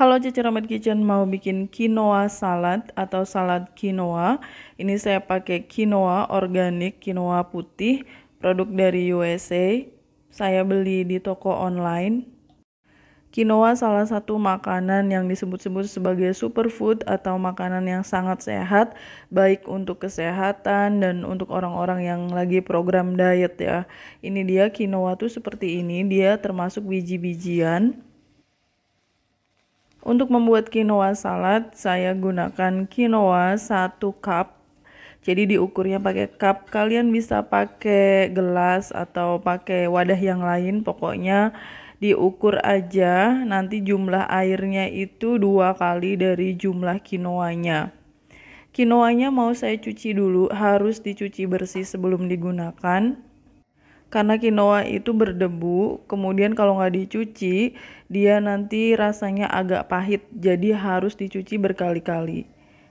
Halo Cici ramad Kitchen mau bikin quinoa salad atau salad quinoa. Ini saya pakai quinoa organik, quinoa putih, produk dari USA. Saya beli di toko online. Quinoa salah satu makanan yang disebut-sebut sebagai superfood atau makanan yang sangat sehat, baik untuk kesehatan dan untuk orang-orang yang lagi program diet ya. Ini dia quinoa tuh seperti ini, dia termasuk biji-bijian untuk membuat quinoa salad, saya gunakan quinoa 1 cup. Jadi diukurnya pakai cup. Kalian bisa pakai gelas atau pakai wadah yang lain. Pokoknya diukur aja. Nanti jumlah airnya itu dua kali dari jumlah quinoanya. Quinoanya mau saya cuci dulu, harus dicuci bersih sebelum digunakan karena quinoa itu berdebu kemudian kalau nggak dicuci dia nanti rasanya agak pahit jadi harus dicuci berkali-kali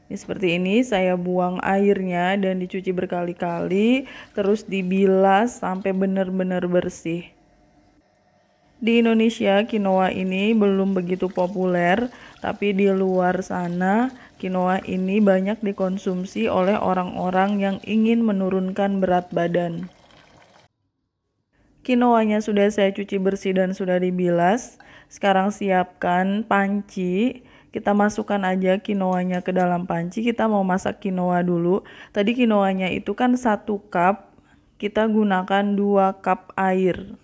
ini seperti ini saya buang airnya dan dicuci berkali-kali terus dibilas sampai benar-benar bersih di Indonesia quinoa ini belum begitu populer, tapi di luar sana quinoa ini banyak dikonsumsi oleh orang-orang yang ingin menurunkan berat badan. Kinoanya sudah saya cuci bersih dan sudah dibilas. Sekarang siapkan panci. Kita masukkan aja kinoanya ke dalam panci. Kita mau masak kinoa dulu. Tadi kinoanya itu kan satu cup. Kita gunakan dua cup air.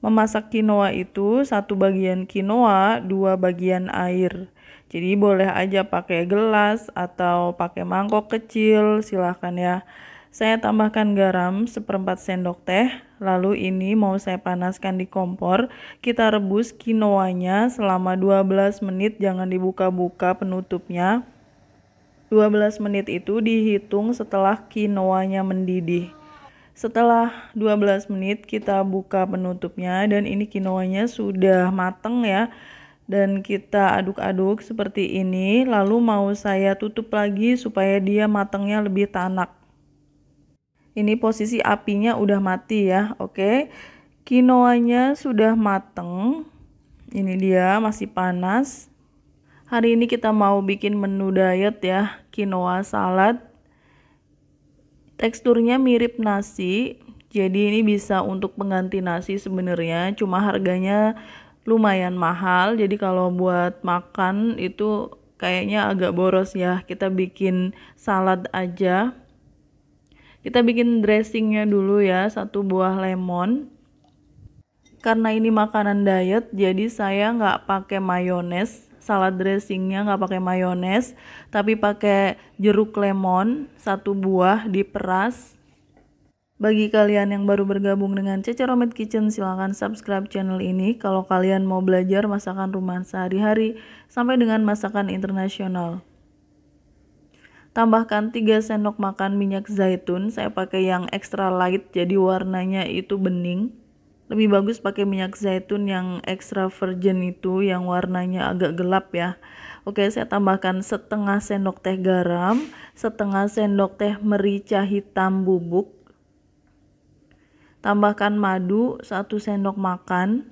Memasak kinoa itu satu bagian kinoa, dua bagian air. Jadi boleh aja pakai gelas atau pakai mangkok kecil, silahkan ya. Saya tambahkan garam seperempat sendok teh, lalu ini mau saya panaskan di kompor. Kita rebus quinoanya selama 12 menit, jangan dibuka-buka penutupnya. 12 menit itu dihitung setelah quinoanya mendidih. Setelah 12 menit kita buka penutupnya dan ini quinoanya sudah mateng ya dan kita aduk-aduk seperti ini lalu mau saya tutup lagi supaya dia matangnya lebih tanak ini posisi apinya udah mati ya, oke. Okay. Kinoanya sudah mateng. Ini dia masih panas. Hari ini kita mau bikin menu diet ya, kinoa salad. Teksturnya mirip nasi, jadi ini bisa untuk pengganti nasi sebenarnya, cuma harganya lumayan mahal. Jadi kalau buat makan itu kayaknya agak boros ya. Kita bikin salad aja. Kita bikin dressingnya dulu ya, satu buah lemon. Karena ini makanan diet, jadi saya nggak pakai mayones. Salad dressingnya nggak pakai mayones, tapi pakai jeruk lemon, satu buah diperas. Bagi kalian yang baru bergabung dengan Romit Kitchen, silahkan subscribe channel ini kalau kalian mau belajar masakan rumahan sehari-hari sampai dengan masakan internasional tambahkan 3 sendok makan minyak zaitun saya pakai yang extra light jadi warnanya itu bening lebih bagus pakai minyak zaitun yang extra virgin itu yang warnanya agak gelap ya oke saya tambahkan setengah sendok teh garam setengah sendok teh merica hitam bubuk tambahkan madu 1 sendok makan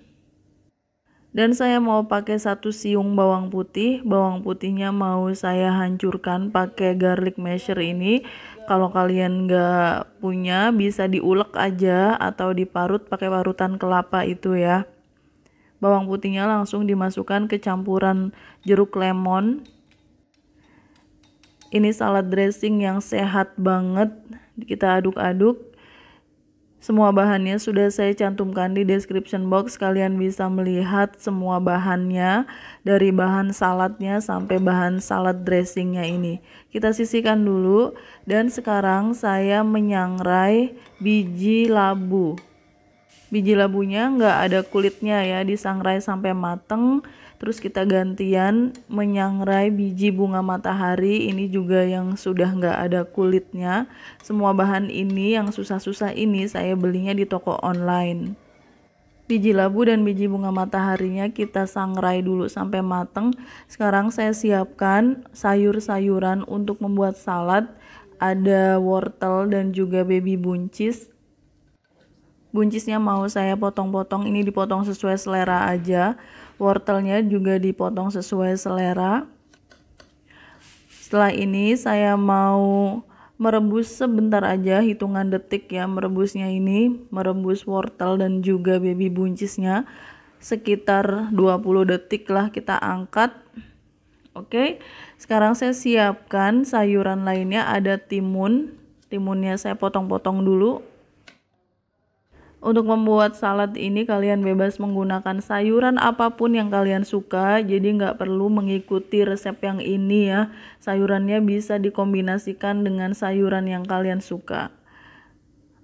dan saya mau pakai satu siung bawang putih. Bawang putihnya mau saya hancurkan pakai garlic masher ini. Kalau kalian nggak punya bisa diulek aja atau diparut pakai parutan kelapa itu ya. Bawang putihnya langsung dimasukkan ke campuran jeruk lemon. Ini salad dressing yang sehat banget. Kita aduk-aduk semua bahannya sudah saya cantumkan di description box. Kalian bisa melihat semua bahannya dari bahan saladnya sampai bahan salad dressingnya ini. Kita sisihkan dulu dan sekarang saya menyangrai biji labu. Biji labunya nggak ada kulitnya ya, disangrai sampai mateng terus kita gantian menyangrai biji bunga matahari ini juga yang sudah nggak ada kulitnya semua bahan ini yang susah-susah ini saya belinya di toko online biji labu dan biji bunga mataharinya kita sangrai dulu sampai mateng sekarang saya siapkan sayur-sayuran untuk membuat salad ada wortel dan juga baby buncis buncisnya mau saya potong-potong ini dipotong sesuai selera aja wortelnya juga dipotong sesuai selera setelah ini saya mau merebus sebentar aja hitungan detik ya merebusnya ini merebus wortel dan juga baby buncisnya sekitar 20 detik lah kita angkat oke sekarang saya siapkan sayuran lainnya ada timun timunnya saya potong-potong dulu untuk membuat salad ini kalian bebas menggunakan sayuran apapun yang kalian suka Jadi nggak perlu mengikuti resep yang ini ya Sayurannya bisa dikombinasikan dengan sayuran yang kalian suka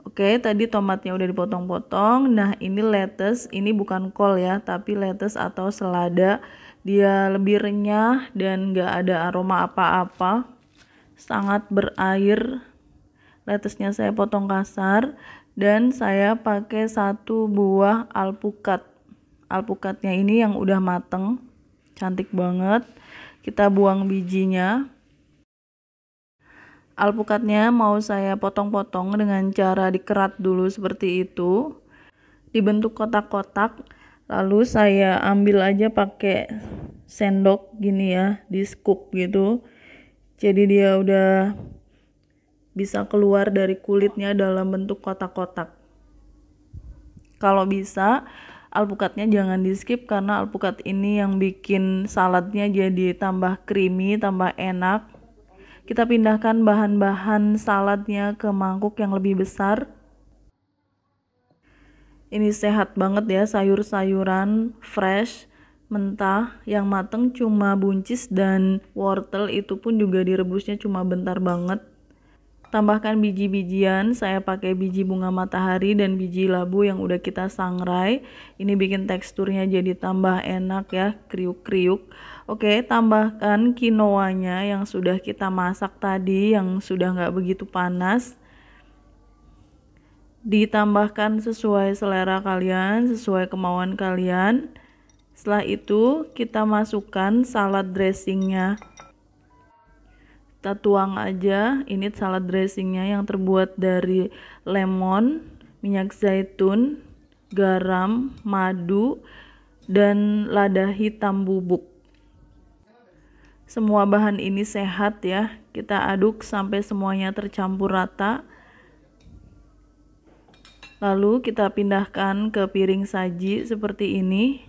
Oke tadi tomatnya udah dipotong-potong Nah ini lettuce, ini bukan kol ya Tapi lettuce atau selada Dia lebih renyah dan nggak ada aroma apa-apa Sangat berair Lettuce-nya saya potong kasar dan saya pakai satu buah alpukat alpukatnya ini yang udah mateng cantik banget kita buang bijinya alpukatnya mau saya potong-potong dengan cara dikerat dulu seperti itu dibentuk kotak-kotak lalu saya ambil aja pakai sendok gini ya di scoop gitu jadi dia udah bisa keluar dari kulitnya dalam bentuk kotak-kotak. Kalau bisa, alpukatnya jangan di skip karena alpukat ini yang bikin saladnya jadi tambah creamy, tambah enak. Kita pindahkan bahan-bahan saladnya ke mangkuk yang lebih besar. Ini sehat banget ya sayur-sayuran fresh, mentah, yang mateng cuma buncis dan wortel itu pun juga direbusnya cuma bentar banget tambahkan biji-bijian saya pakai biji bunga matahari dan biji labu yang udah kita sangrai ini bikin teksturnya jadi tambah enak ya kriuk-kriuk oke tambahkan quinoanya yang sudah kita masak tadi yang sudah nggak begitu panas ditambahkan sesuai selera kalian sesuai kemauan kalian setelah itu kita masukkan salad dressingnya kita tuang aja ini salad dressingnya yang terbuat dari lemon, minyak zaitun, garam, madu, dan lada hitam bubuk. Semua bahan ini sehat ya, kita aduk sampai semuanya tercampur rata. Lalu kita pindahkan ke piring saji seperti ini.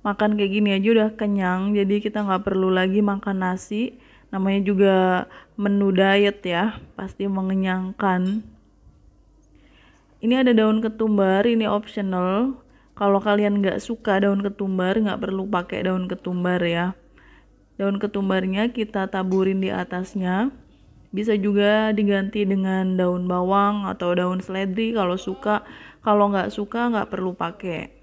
Makan kayak gini aja udah kenyang, jadi kita nggak perlu lagi makan nasi namanya juga menu diet ya pasti mengenyangkan ini ada daun ketumbar ini optional kalau kalian nggak suka daun ketumbar nggak perlu pakai daun ketumbar ya daun ketumbarnya kita taburin di atasnya bisa juga diganti dengan daun bawang atau daun seledri kalau suka kalau nggak suka nggak perlu pakai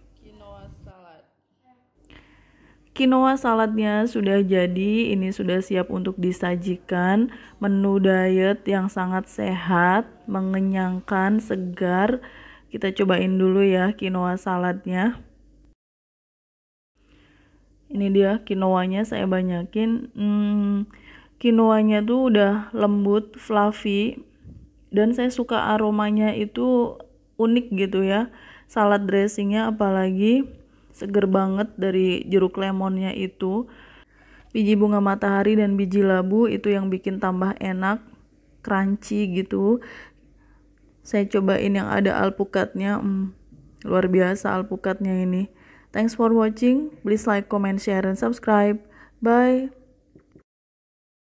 Kinoa saladnya sudah jadi, ini sudah siap untuk disajikan. Menu diet yang sangat sehat, mengenyangkan, segar. Kita cobain dulu ya kinoa saladnya. Ini dia quinoanya saya banyakin. Hmm, quinoanya tuh udah lembut, fluffy. Dan saya suka aromanya itu unik gitu ya. Salad dressingnya apalagi seger banget dari jeruk lemonnya itu biji bunga matahari dan biji labu itu yang bikin tambah enak crunchy gitu saya cobain yang ada alpukatnya hmm, luar biasa alpukatnya ini thanks for watching please like comment share and subscribe bye